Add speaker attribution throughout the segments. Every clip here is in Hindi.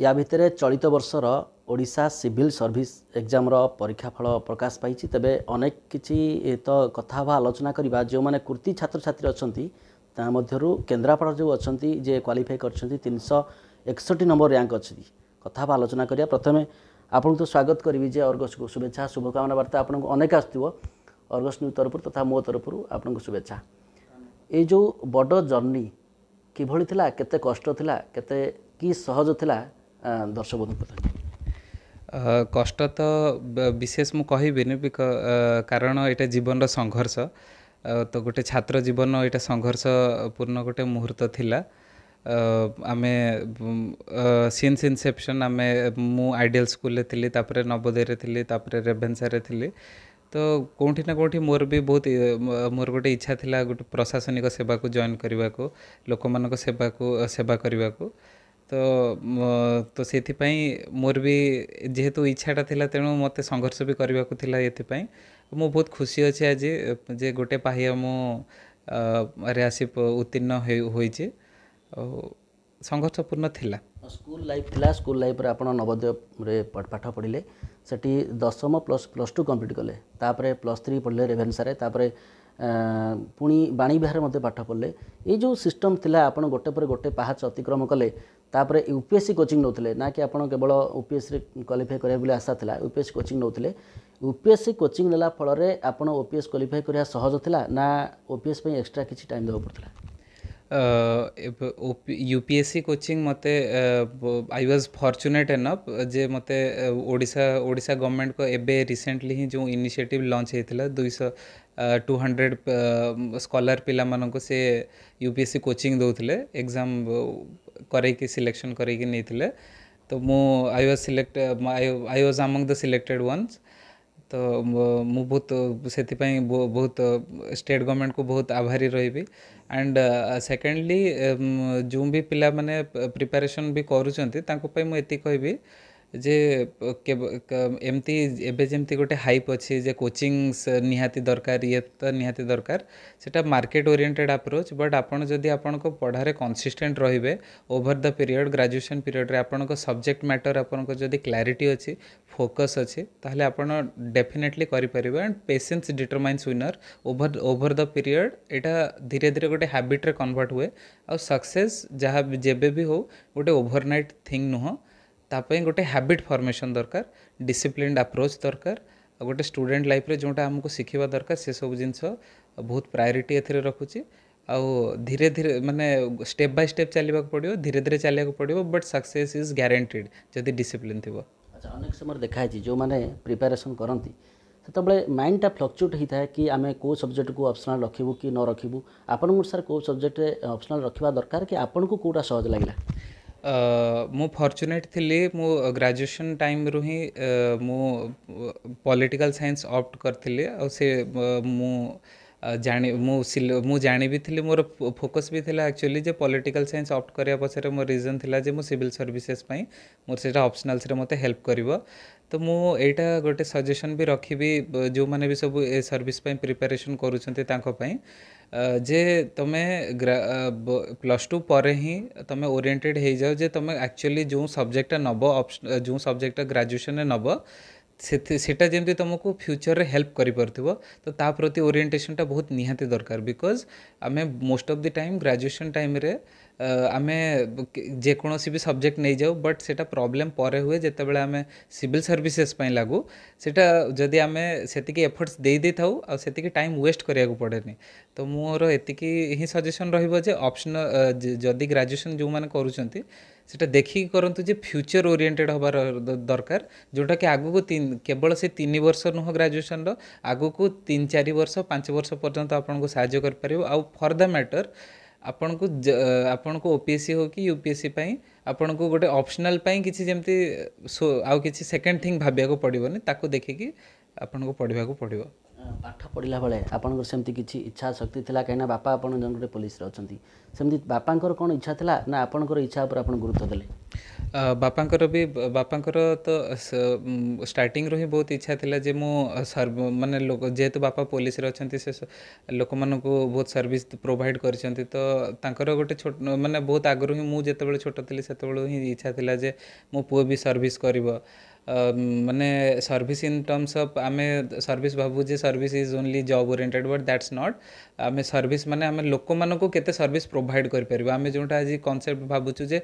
Speaker 1: या भित्र चलित वर्ष रडा सिभल सर्भिस एक्जाम र परीक्षाफल प्रकाश पाइन्छ तबे अनेक किछि त कथाभा आलोचना करबा जो म कृति छ अहिले त मध्यु केन्द्रापा अहिले जे क्वालिफाई गरिन्छ तिन सय एकसठी नम्बर ऱ्याङ्क अस् आलोचना आलोचना प्रथमे आपन तो स्वागत करबी जे अर्गस को शुभेच्छा शुभकामना बारत आउँछ अनेक अर्गस अर्गजन्यू तरफु तथा मो आपन को शुभेच्छा ए जो बडो जर्नी एउटा बड जर्नित कष्ट थिला था सहज थिला दर्श बन्धु
Speaker 2: कष्ट त विशेष म कि कारण एटा जीवन संघर्ष सङ्घर्ष त गो छात्र जीवन एटा पूर्ण गोटे मुहूर्त थिला आमे सिन्स इन्सेपसन आमे म आइडल स्कुल तापरे त नवोदय तापरे रेभेन्सारे थियो मोर मोरबि बहुत मोर गोटे इच्छा थिला था प्रशासनिक सेवाको जयन गरेको लोक मेवाको सेवा गरेको ତ ତ ସେଥିପାଇଁ ମୋର ବି ଯେହେତୁ ଇଚ୍ଛାଟା ଥିଲା ତେଣୁ ମୋତେ ସଂଘର୍ଷ ବି କରିବାକୁ ଥିଲା ଏଥିପାଇଁ ମୁଁ ବହୁତ ଖୁସି ଅଛି ଆଜି ଯେ ଗୋଟେ ପାହିଆ ମୁଁ ରେ ଆସି ଉତ୍ତୀର୍ଣ୍ଣ ହୋଇଛି ଆଉ ସଂଘର୍ଷପୂର୍ଣ୍ଣ ଥିଲା ସ୍କୁଲ ଲାଇଫ୍ ଥିଲା
Speaker 1: ସ୍କୁଲ ଲାଇଫ୍ରେ ଆପଣ
Speaker 2: ନବୋଦୟରେ
Speaker 1: ପାଠ ପଢ଼ିଲେ ସେଠି ଦଶମ ପ୍ଲସ୍ ପ୍ଲସ୍ ଟୁ କମ୍ପ୍ଲିଟ୍ କଲେ ତାପରେ ପ୍ଲସ୍ ଥ୍ରୀ ପଢ଼ିଲେ ରେଭେନ୍ସାରେ ତାପରେ ପୁଣି ବାଣୀବିହାରରେ ମଧ୍ୟ ପାଠ ପଢ଼ିଲେ ଏଇ ଯେଉଁ ସିଷ୍ଟମ୍ ଥିଲା ଆପଣ ଗୋଟେ ପରେ ଗୋଟେ ପାହାଚ ଅତିକ୍ରମ କଲେ ତାପରେ ୟୁପିଏସ୍ସି କୋଚିଂ ନେଉଥିଲେ ନା କି ଆପଣ କେବଳ ଓପିଏସ୍ସିରେ କ୍ୱାଲିଫାଏ କରିବେ ବୋଲି ଆଶା ଥିଲା ୟୁପିଏସ୍ସି କୋଚିଂ ନେଉଥିଲେ ୟୁପିଏସ୍ସି କୋଚିଂ ନେଲା ଫଳରେ ଆପଣ ଓପିଏସ୍ କ୍ୱାଲିଫାଏ କରିବା ସହଜ ଥିଲା ନା ଓପିଏସ୍ ପାଇଁ ଏକ୍ସଟ୍ରା କିଛି ଟାଇମ୍ ଦେବାକୁ ପଡ଼ୁଥିଲା
Speaker 2: ୟୁପିଏସ୍ସି କୋଚିଂ ମୋତେ ଆଇ ୱାଜ୍ ଫର୍ଚୁନେଟ୍ ଏନଫ୍ ଯେ ମୋତେ ଓଡ଼ିଶା ଓଡ଼ିଶା ଗଭର୍ଣ୍ଣମେଣ୍ଟଙ୍କ ଏବେ ରିସେଣ୍ଟଲି ହିଁ ଯେଉଁ ଇନିସିଏଟିଭ୍ ଲଞ୍ଚ ହେଇଥିଲା ଦୁଇଶହ ଟୁ ହଣ୍ଡ୍ରେଡ଼ ସ୍କଲାର ପିଲାମାନଙ୍କୁ ସେ ୟୁପିଏସ୍ସି କୋଚିଂ ଦେଉଥିଲେ ଏକ୍ଜାମ୍ करईकि सिलेक्शन करईकि तो मु I was select I was among the selected ones तो मु बहुत से बहुत स्टेट गवर्नमेंट को बहुत आभारी रही एंड सेकेंडली जो भी पिला मैंने प्रिपेरेसन भी करुँच कह ଯେ ଏମିତି ଏବେ ଯେମିତି ଗୋଟେ ହାଇପ୍ ଅଛି ଯେ କୋଚିଂ ନିହାତି ଦରକାର ଇଏ ତ ନିହାତି ଦରକାର ସେଇଟା ମାର୍କେଟ୍ ଓରିଏଣ୍ଟେଡ଼୍ ଆପ୍ରୋଚ୍ ବଟ୍ ଆପଣ ଯଦି ଆପଣଙ୍କ ପଢ଼ାରେ କନସିଷ୍ଟେଣ୍ଟ ରହିବେ ଓଭର୍ ଦ ପିରିୟଡ଼ ଗ୍ରାଜୁଏସନ୍ ପିରିୟଡ଼ରେ ଆପଣଙ୍କ ସବଜେକ୍ଟ ମ୍ୟାଟର୍ ଆପଣଙ୍କ ଯଦି କ୍ଲାରିଟି ଅଛି ଫୋକସ୍ ଅଛି ତାହେଲେ ଆପଣ ଡେଫିନେଟଲି କରିପାରିବେ and patience determines winner over over the period ଏଇଟା ଧୀରେ ଧୀରେ ଗୋଟେ ହ୍ୟାବିଟ୍ରେ କନଭର୍ଟ ହୁଏ ଆଉ ସକ୍ସେସ୍ ଯାହା ଯେବେ ବି ହେଉ ଗୋଟେ ଓଭରନାଇଟ୍ ଥିଙ୍ଗ ନୁହଁ ତାପାଇଁ ଗୋଟେ ହ୍ୟାବିଟ୍ ଫର୍ମେସନ୍ ଦରକାର ଡିସିପ୍ଲିନ୍ଡ ଆପ୍ରୋଚ୍ ଦରକାର ଆଉ ଗୋଟେ ଷ୍ଟୁଡେଣ୍ଟ ଲାଇଫ୍ରେ ଯେଉଁଟା ଆମକୁ ଶିଖିବା ଦରକାର ସେସବୁ ଜିନିଷ ବହୁତ ପ୍ରାୟୋରିଟି ଏଥିରେ ରଖୁଛି ଆଉ ଧୀରେ ଧୀରେ ମାନେ ଷ୍ଟେପ୍ ବାଇ ଷ୍ଟେପ୍ ଚାଲିବାକୁ ପଡ଼ିବ ଧୀରେ ଧୀରେ ଚାଲିବାକୁ ପଡ଼ିବ ବଟ୍ ସକ୍ସେସ୍ ଇଜ୍ ଗ୍ୟାରେଣ୍ଟିଡ୍ ଯଦି ଡିସିପ୍ଲିନ୍ ଥିବ ଆଚ୍ଛା ଅନେକ ସମୟରେ ଦେଖାଯାଇଛି ଯେଉଁମାନେ ପ୍ରିପାରେସନ୍ କରନ୍ତି ସେତେବେଳେ
Speaker 1: ମାଇଣ୍ଡଟା ଫ୍ଲକ୍ଚୁଏଟ୍ ହୋଇଥାଏ କି ଆମେ କେଉଁ ସବଜେକ୍ଟକୁ ଅପସନାଲ୍ ରଖିବୁ କି ନ ରଖିବୁ ଆପଣଙ୍କୁ ସାର୍ କେଉଁ ସବଜେକ୍ଟରେ ଅପସନାଲ୍ ରଖିବା ଦରକାର କି ଆପଣଙ୍କୁ କେଉଁଟା ସହଜ ଲାଗିଲା
Speaker 2: ମୁଁ ଫର୍ଚୁନେଟ୍ ଥିଲି ମୁଁ ଗ୍ରାଜୁଏସନ୍ ଟାଇମ୍ରୁ ହିଁ ମୁଁ ପଲିଟିକାଲ୍ ସାଇନ୍ସ ଅପ୍ଟ କରିଥିଲି ଆଉ ସେ ମୁଁ ଜାଣି ମୁଁ ମୁଁ ଜାଣି ବି ଥିଲି ମୋର ଫୋକସ୍ ବି ଥିଲା ଆକ୍ଚୁଆଲି ଯେ ପଲିଟିକାଲ୍ ସାଇନ୍ସ ଅପ୍ଟ କରିବା ପଛରେ ମୋ ରିଜନ୍ ଥିଲା ଯେ ମୁଁ ସିଭିଲ୍ ସର୍ଭିସେସ୍ ପାଇଁ ମୋର ସେଇଟା ଅପ୍ସନାଲ୍ସରେ ମୋତେ ହେଲ୍ପ କରିବ तो मुझे यहाँ गोटे सजेसन भी रखी जो मैंने भी सब ए सर्विस प्रिपेरेसन करे तुम प्लस टू पर हिं तुम ओरिएटेड हो जाओ जे तुम एक्चुअली जो सब्जेक्टा नब जो सब्जेक्ट ग्राजुएसन नब से तुमको फ्यूचर में हेल्प कर तो प्रति ओरिएटेसनटा बहुत निहाती दरकार बिकज आम most of the time graduation time रे, आम जेकोसी भी सब्जेक्ट नहीं जाऊ बट से प्रोब्लेम पर हुए जो आम सिविल सर्विसेस लगू से जदि आम से एफर्ट्स दे आत टाइम वेस्ट करा पड़े तो मोर यही सजेसन रोज अप्सन जदि ग्राजुएसन जो मैंने करुँच सेटा देखिकी करूँ जो फ्यूचर ओरिएंटेड हबार दरकार जोटा कि आगे केवल से तीन वर्ष नुह ग्राजुएसन रग तीन चार वर्ष पांच वर्ष पर्यटन आपको साज कर फर द मैटर आपन को आपन को ओपीएससी हो कि यूपीएससी आपन को गोटे ऑप्शनल पाई किसी जमी सो आ किसी सेकेंड थिंग भाविया पड़ोनी देखिकी आपन को पढ़ाक पड़ो
Speaker 1: ପାଠ ପଢ଼ିଲା ବେଳେ ଆପଣଙ୍କର ସେମିତି କିଛି ଇଚ୍ଛା ଶକ୍ତି ଥିଲା କାହିଁକିନା ବାପା ଆପଣ ଜଣେ ଗୋଟେ ପୋଲିସରେ ଅଛନ୍ତି ସେମିତି ବାପାଙ୍କର କ'ଣ ଇଚ୍ଛା ଥିଲା ନା ଆପଣଙ୍କର ଇଚ୍ଛା ଉପରେ ଆପଣ ଗୁରୁତ୍ୱ ଦେଲେ
Speaker 2: ବାପାଙ୍କର ବି ବାପାଙ୍କର ତ ଷ୍ଟାର୍ଟିଂରୁ ହିଁ ବହୁତ ଇଚ୍ଛା ଥିଲା ଯେ ମୁଁ ସର୍ଭ ମାନେ ଲୋକ ଯେହେତୁ ବାପା ପୋଲିସରେ ଅଛନ୍ତି ସେ ଲୋକମାନଙ୍କୁ ବହୁତ ସର୍ଭିସ୍ ପ୍ରୋଭାଇଡ଼ କରିଛନ୍ତି ତ ତାଙ୍କର ଗୋଟେ ଛୋଟ ମାନେ ବହୁତ ଆଗରୁ ହିଁ ମୁଁ ଯେତେବେଳେ ଛୋଟ ଥିଲି ସେତେବେଳୁ ହିଁ ଇଚ୍ଛା ଥିଲା ଯେ ମୋ ପୁଅ ବି ସର୍ଭିସ୍ କରିବ मानने सर्विस इन टर्म्स अफ आम सर्विस जो service is only job oriented but that's not आम सर्विस मैंने आम लोक मत सर्विस प्रोभाइड करें जो आज कनसेप्ट भावुचे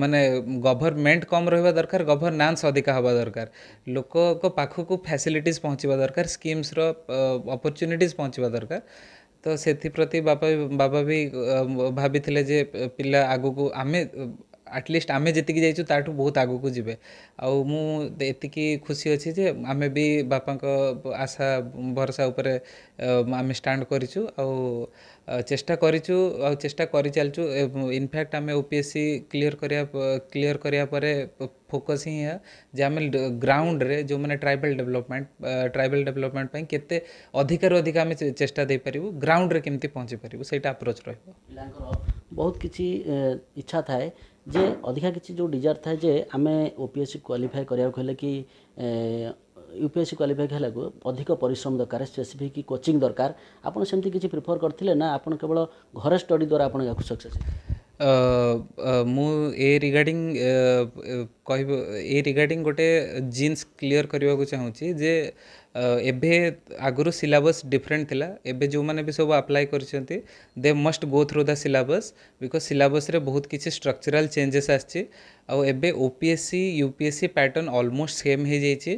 Speaker 2: मानने गवर्नमेंट कम रहा दरकार गवर्नान्स अधिका हाँ दरकार लोक को फैसिलिट पहुँचा दरकार स्कीम्स अपरच्युनिटीज पहुँचवा दरकार तो से बापा बाबा भी भाभी पा आग को आमे आटलिस्ट आम जी जाठू बहुत आग को जब आतीक खुशी अच्छी जे आम भी बापा आशा भरोसा उपर आम स्टाण कर चेष्टा कर चेष्टा कर चलचु इनफैक्ट आम ओपीएससी क्लीयर करा क्लीयर करापे फोकस ही है जे आम ग्राउंड रे जो मैंने ट्राइबल डेवलपमेंट ट्राइबल डेवलपमेंट के अधिक रू अधिक आम चेष्टा दे पार ग्राउंड में कमी पहुँची पार्टी अप्रोच
Speaker 1: रहा ବହୁତ କିଛି ଇଚ୍ଛା ଥାଏ ଯେ ଅଧିକା କିଛି ଯେଉଁ ଡିଜାୟାର ଥାଏ ଯେ ଆମେ O P S C qualify କରିବାକୁ ହେଲେ କି U P S C qualify ହେଲାକୁ ଅଧିକ ପରିଶ୍ରମ ଦରକାର ସ୍ପେସିଫିକ୍ କୋଚିଂ ଦରକାର ଆପଣ ସେମିତି କିଛି ପ୍ରିଫର୍ କରିଥିଲେ ନା ଆପଣ କେବଳ ଘରେ ଷ୍ଟଡ଼ି ଦ୍ୱାରା ଆପଣ ୟାକୁ ସକ୍ସେସ୍
Speaker 2: ମୁଁ ଏ ରିଗାର୍ଡ଼ିଂ କହିବ ଏ ରିଗାର୍ଡ଼ିଂ ଗୋଟେ ଜିନ୍ସ କ୍ଲିୟର୍ କରିବାକୁ ଚାହୁଁଛି ଯେ ଏବେ ଆଗରୁ ସିଲାବସ୍ ଡିଫରେଣ୍ଟ ଥିଲା ଏବେ ଯେଉଁମାନେ ବି ସବୁ ଆପ୍ଲାଏ କରିଛନ୍ତି they must go through the syllabus because ସିଲାବସ୍ରେ ବହୁତ କିଛି ଷ୍ଟ୍ରକ୍ଚରାଲ୍ ଚେଞ୍ଜେସ୍ ଆସିଛି ଆଉ ଏବେ O P S C U P S C pattern almost same ହେଇଯାଇଛି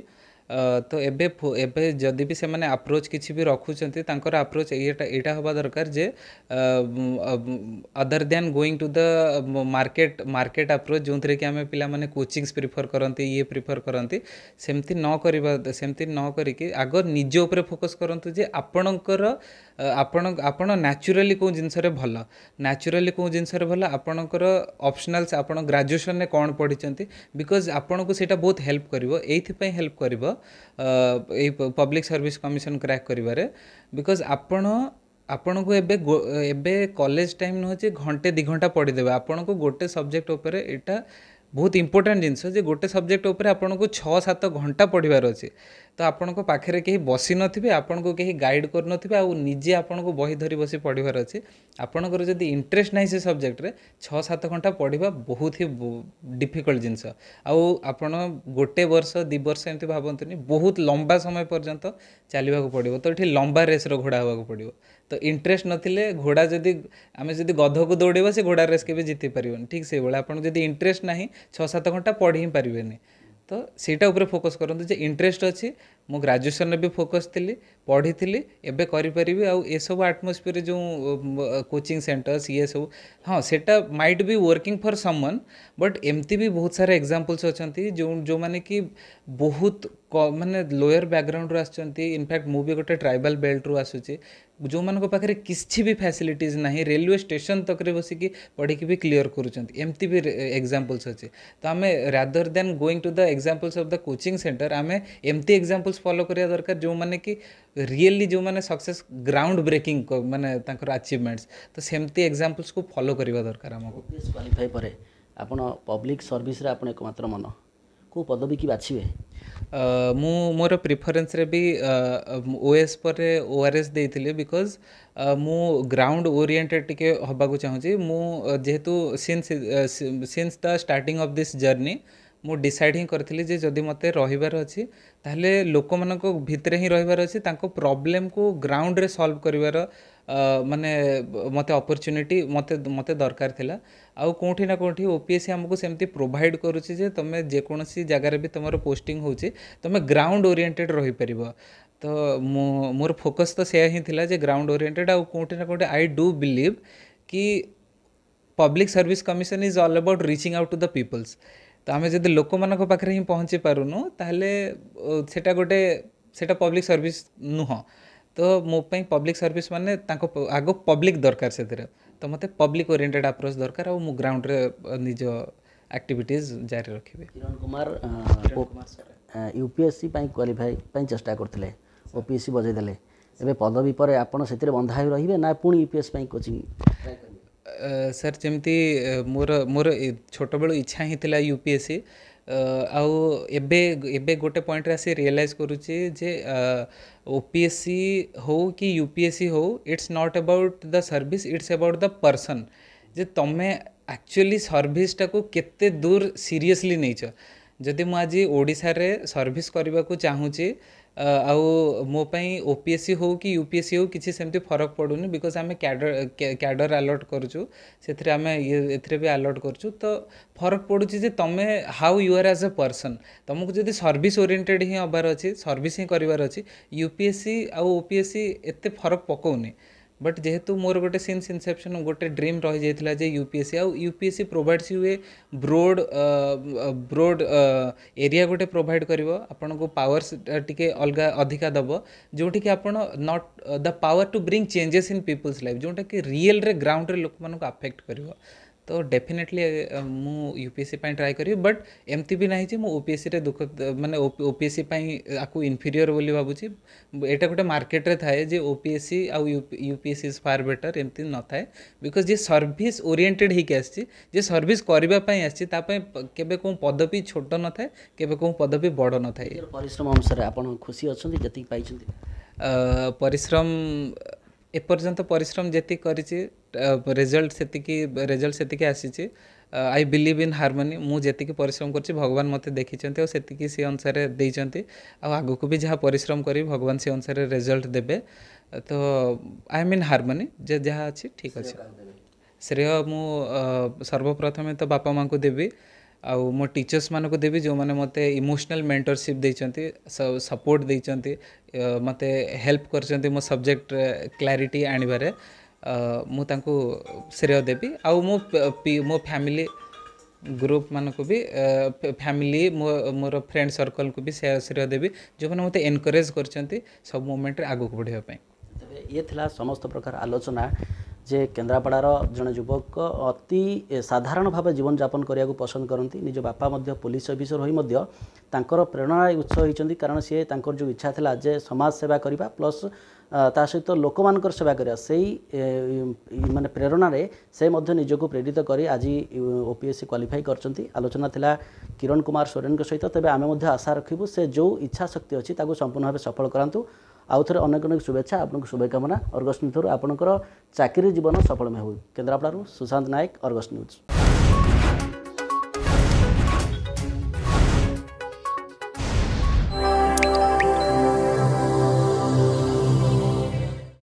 Speaker 2: ତ ଏବେ ଏବେ ଯଦି ବି ସେମାନେ ଆପ୍ରୋଚ୍ କିଛି ବି ରଖୁଛନ୍ତି ତାଙ୍କର ଆପ୍ରୋଚ୍ ଏଇଟା ଏଇଟା ହେବା ଦରକାର ଯେ other than going to the market market approach ଯେଉଁଥିରେ କି ଆମେ ପିଲାମାନେ କୋଚିଂସ୍ ପ୍ରିଫର୍ କରନ୍ତି ଇଏ ପ୍ରିଫର୍ କରନ୍ତି ସେମିତି ନ କରିବା ସେମିତି ନ କରିକି ଆଗ ନିଜ ଉପରେ ଫୋକସ୍ କରନ୍ତୁ ଯେ ଆପଣଙ୍କର ଆପଣ ଆପଣ ନ୍ୟାଚୁରାଲି କେଉଁ ଜିନିଷରେ ଭଲ ନ୍ୟାଚୁରାଲି କେଉଁ ଜିନିଷରେ ଭଲ ଆପଣଙ୍କର ଅପ୍ସନାଲ୍ସ ଆପଣ ଗ୍ରାଜୁଏସନ୍ରେ କ'ଣ ପଢ଼ିଛନ୍ତି ବିକଜ୍ ଆପଣଙ୍କୁ ସେଇଟା ବହୁତ ହେଲ୍ପ କରିବ ଏଇଥିପାଇଁ ହେଲ୍ପ କରିବ ଏଇ ପବ୍ଲିକ୍ ସର୍ଭିସ୍ କମିଶନ୍ କ୍ରାକ୍ କରିବାରେ ବିକଜ୍ ଆପଣ ଆପଣଙ୍କୁ ଏବେ ଏବେ କଲେଜ ଟାଇମ୍ ନୁହେଁ ଯେ ଘଣ୍ଟେ ଦୁଇ ଘଣ୍ଟା ପଢ଼ିଦେବେ ଆପଣଙ୍କୁ ଗୋଟେ ସବଜେକ୍ଟ ଉପରେ ଏଇଟା ବହୁତ ଇମ୍ପୋର୍ଟାଣ୍ଟ ଜିନିଷ ଯେ ଗୋଟେ ସବଜେକ୍ଟ ଉପରେ ଆପଣଙ୍କୁ ଛଅ ସାତ ଘଣ୍ଟା ପଢ଼ିବାର ଅଛି ତ ଆପଣଙ୍କ ପାଖରେ କେହି ବସିନଥିବେ ଆପଣଙ୍କୁ କେହି ଗାଇଡ଼ କରୁନଥିବେ ଆଉ ନିଜେ ଆପଣଙ୍କୁ ବହି ଧରି ବସି ପଢ଼ିବାର ଅଛି ଆପଣଙ୍କର ଯଦି ଇଣ୍ଟରେଷ୍ଟ ନାହିଁ ସେ ସବଜେକ୍ଟରେ ଛଅ ସାତ ଘଣ୍ଟା ପଢ଼ିବା ବହୁତ ହି ଡିଫିକଲ୍ଟ ଜିନିଷ ଆଉ ଆପଣ ଗୋଟେ ବର୍ଷ ଦୁଇ ବର୍ଷ ଏମିତି ଭାବନ୍ତୁନି ବହୁତ ଲମ୍ବା ସମୟ ପର୍ଯ୍ୟନ୍ତ ଚାଲିବାକୁ ପଡ଼ିବ ତ ଏଠି ଲମ୍ବା ରେସ୍ର ଘୋଡ଼ା ହେବାକୁ ପଡ଼ିବ तो इंटरेस्ट ना घोड़ा जदि आम जब गध को दौड़े से घोड़ा रेस के जीति पारे ठीक से भाई आपड़ जब इंटरेस्ट ना छः सत घंटा पढ़ी ही पारे तो सहीटा उपरे फोकस करते इंटरेस्ट अच्छी मु ग्राजुएसन भी फोकस थी पढ़ी थी एवं करपरि आसब आटमस्फिर जो कोचिंग सेन्टर्स ये सब हाँ से माइट भी वर्किंग फर सम बट एमती भी बहुत सारा एक्जामपल्स अच्छा जो जो मैंने कि बहुत मानने लोअर बैकग्राउंड रू आनफैक्ट मुझे भी गोटे ट्राइबाल बेल्ट रू आसुचे जो मानक किसी भी फैसिलिटीज ना रेलवे स्टेशन तक बसिक पढ़ी भी क्लीयर करमती भी एक्जामपल्स अच्छे तो um rather than going to the examples of the coaching centre um एमती एक्जामपल्स फलो करा दरकार जो मैंने कि रियली जो मैंने सक्सेस ग्राउंड ब्रेकिंग मानने आचिवमेंट्स तो सेमती एक्जामपल्स को फलो करवा दरकार क्वाफाई पर आप पब्लिक सर्विस एकम्र मन को पदवी की बाछबे मु मोर प्रिफरेन्स भी ओएस पर ओ आर एस बिकज मु ग्राउंड ओरिएटेड टी हाँ चाहिए मुझे जेहेतु since the starting of this journey मुझाइड हिं करी जदि मत रही लोक मान भर हिं रही अच्छी प्रॉब्लम को ग्राउंड रे सॉल्व कर मानने मत अपर्चुनिटी मत मत दरकार कौटी ना कौटी ओपीएससी आमको सेमती प्रोभाइड करुच्चे तुम्हें जेकोसी जगार भी तुम पोस्टिंग होमें ग्राउंड रही पार तो मोर फोकस तो से हिंसा ग्राउंड ओरिएटेड आँटी ना कौटे आई डू बिलिव कि public service commission is all about reaching out to the peoples ତ ଆମେ ଯଦି ଲୋକମାନଙ୍କ ପାଖରେ ହିଁ ପହଞ୍ଚି ପାରୁନୁ ତା'ହେଲେ ସେଇଟା ଗୋଟେ ସେଇଟା ପବ୍ଲିକ୍ ସର୍ଭିସ୍ ନୁହଁ ତ ମୋ ପାଇଁ ପବ୍ଲିକ୍ ସର୍ଭିସ୍ ମାନେ ତାଙ୍କ ଆଗ ପବ୍ଲିକ୍ ଦରକାର ସେଥିରେ ତ ମୋତେ ପବ୍ଲିକ୍ ଓରିଏଣ୍ଟେଡ଼୍ ଆପ୍ରୋଚ୍ ଦରକାର ଆଉ ମୁଁ ଗ୍ରାଉଣ୍ଡରେ ନିଜ ଆକ୍ଟିଭିଟିଜ୍ ଜାରି ରଖିବି Kiran Kumar
Speaker 1: U P S C ପାଇଁ କ୍ୱାଲିଫାଏ ପାଇଁ ଚେଷ୍ଟା କରିଥିଲେ ଓ ପି ଏସ୍ ସି ବଜାଇ ଦେଲେ ଏବେ ପଦବୀ ପରେ ଆପଣ ସେଥିରେ ବନ୍ଧା ହୋଇ ରହିବେ ନା ପୁଣି U P S C coaching
Speaker 2: sir जमी मोर मोर छोट बलू इच्छा ही यूपीएससी आउ ए गोटे पॉइंट रे आसी रियलाइज करूची जे ओपीएससी हो कि यूपीएससी हो it's not about the service it's about the person जे तुम्हें एक्चुअली सर्विसटा को केते दूर सीरियसली नहींच जदि मुझे आज ओडिशा रे सर्विस करने को चाहूँगी ଆଉ ମୋ ପାଇଁ ଓ ପି ଏସ୍ ସି ହେଉ କି ୟୁ ପି ଏସ୍ ସି ହେଉ କିଛି ସେମିତି ଫରକ ପଡ଼ୁନି ବିକଜ୍ ଆମେ କ୍ୟାଡ଼ର କ୍ୟାଡ଼ର ଆଲର୍ଟ କରୁଛୁ ସେଥିରେ ଆମେ ଏଥିରେ ବି ଆଲର୍ଟ କରୁଛୁ ତ ଫରକ ପଡ଼ୁଛି ଯେ ତୁମେ ହାଉ you R as a person ତୁମକୁ ଯଦି ସର୍ଭିସ୍ ଓରିଏଣ୍ଟେଡ଼୍ ହିଁ ହେବାର ଅଛି ସର୍ଭିସ୍ ହିଁ କରିବାର ଅଛି ୟୁ ପି ଏସ୍ ସି ଆଉ ଓ ପି ଏସ୍ ସି ଏତେ ଫରକ ପକାଉନି बट जेहेतु मोर गोटे सिन्स इनसेप्शन गोटे ड्रीम रही जे यूपीएससी आउ UPSC provides you a broad broad area गोटे प्रोभाइड कर आपको पावर्स टी अलग अधिका दब जोटि uh, कि आप not the power to bring changes in peoples life जोटा कि रियल रे ग्राउंड रे लोक मानक आफेक्ट कर तो डेफिनेटली मु यूपीएससी ट्राए करी बट एमती भी नहीं यूपीएससी दुख मानने ओपीएससी आपको इनफीरियर बोली भावी एटा गोटे मार्केट रे थाए जे ओपीएससी आउ यूपीएससी इज फार बेटर एमती न था बिकज जे सर्विस ओरिएंटेड होके आज सर्विस करने आबे कौ पदवी छोट न था कौ पदवी बड़ न था पिश्रम अनुसार आप खुशी अच्छा जी पाइप परिश्रम एपर्तंत परिश्रम जी कर ରେଜଲ୍ଟ ସେତିକି ରେଜଲ୍ଟ ସେତିକି ଆସିଛି ଆଇ ବିଲିଭ୍ ଇନ୍ ହାରମୋନି ମୁଁ ଯେତିକି ପରିଶ୍ରମ କରୁଛି ଭଗବାନ ମୋତେ ଦେଖିଛନ୍ତି ଆଉ ସେତିକି ସେ ଅନୁସାରେ ଦେଇଛନ୍ତି ଆଉ ଆଗକୁ ବି ଯାହା ପରିଶ୍ରମ କରିବି ଭଗବାନ ସେ ଅନୁସାରେ ରେଜଲ୍ଟ ଦେବେ ତ ଆଇ ମିନ୍ ହାରମୋନି ଯେ ଯାହା ଅଛି ଠିକ୍ ଅଛି ଶ୍ରେୟ ମୁଁ ସର୍ବପ୍ରଥମେ ତ ବାପା ମାଆଙ୍କୁ ଦେବି ଆଉ ମୋ ଟିଚର୍ସମାନଙ୍କୁ ଦେବି ଯେଉଁମାନେ ମୋତେ ଇମୋସନାଲ୍ ମେଣ୍ଟରସିପ୍ ଦେଇଛନ୍ତି ସପୋର୍ଟ ଦେଇଛନ୍ତି ମୋତେ ହେଲ୍ପ କରିଛନ୍ତି ମୋ ସବଜେକ୍ଟ କ୍ଲାରିଟି ଆଣିବାରେ ମୁଁ ତାଙ୍କୁ ଶ୍ରେୟ ଦେବି ଆଉ ମୁଁ ମୋ ଫ୍ୟାମିଲି ଗ୍ରୁପ୍ମାନଙ୍କୁ ବି ଫ୍ୟାମିଲି ମୋ ମୋର ଫ୍ରେଣ୍ଡ ସର୍କଲକୁ ବି ସେ ଶ୍ରେୟ ଦେବି ଯେଉଁମାନେ ମୋତେ ଏନକରେଜ୍ କରିଛନ୍ତି ସବୁ ମୁମେଣ୍ଟରେ ଆଗକୁ ବଢ଼ିବା ପାଇଁ ତେବେ
Speaker 1: ଇଏ ଥିଲା ସମସ୍ତ ପ୍ରକାର ଆଲୋଚନା ଯେ କେନ୍ଦ୍ରାପଡ଼ାର ଜଣେ ଯୁବକ ଅତି ସାଧାରଣ ଭାବେ ଜୀବନଯାପନ କରିବାକୁ ପସନ୍ଦ କରନ୍ତି ନିଜ ବାପା ମଧ୍ୟ ପୋଲିସ ଅଫିସର ହୋଇ ମଧ୍ୟ ତାଙ୍କର ପ୍ରେରଣା ଉତ୍ସ ହୋଇଛନ୍ତି କାରଣ ସିଏ ତାଙ୍କର ଯେଉଁ ଇଚ୍ଛା ଥିଲା ଯେ ସମାଜ ସେବା କରିବା ପ୍ଲସ୍ ତା ସହିତ ଲୋକମାନଙ୍କର ସେବା କରିବା ସେଇ ମାନେ ପ୍ରେରଣାରେ ସେ ମଧ୍ୟ ନିଜକୁ ପ୍ରେରିତ କରି ଆଜି O P S C qualify କରିଛନ୍ତି ଆଲୋଚନା ଥିଲା କିରଣ କୁମାର ସୋରେନଙ୍କ ସହିତ ତେବେ ଆମେ ମଧ୍ୟ ଆଶା ରଖିବୁ ସେ ଯେଉଁ ଇଚ୍ଛା ଶକ୍ତି ଅଛି ତାକୁ ସମ୍ପୂର୍ଣ୍ଣ ଭାବେ ସଫଳ କରାନ୍ତୁ ଆଉ ଥରେ ଅନେକ ଅନେକ ଶୁଭେଚ୍ଛା ଆପଣଙ୍କୁ ଶୁଭକାମନା ଅର୍ଗସ୍ ନ୍ୟୁଜ୍ରୁ ଆପଣଙ୍କର ଚାକିରି ଜୀବନ ସଫଳମୟ ହେଉ କେନ୍ଦ୍ରାପଡ଼ାରୁ ସୁଶାନ୍ତ ନାୟକ ଅର୍ଗସ୍ ନ୍ୟୁଜ୍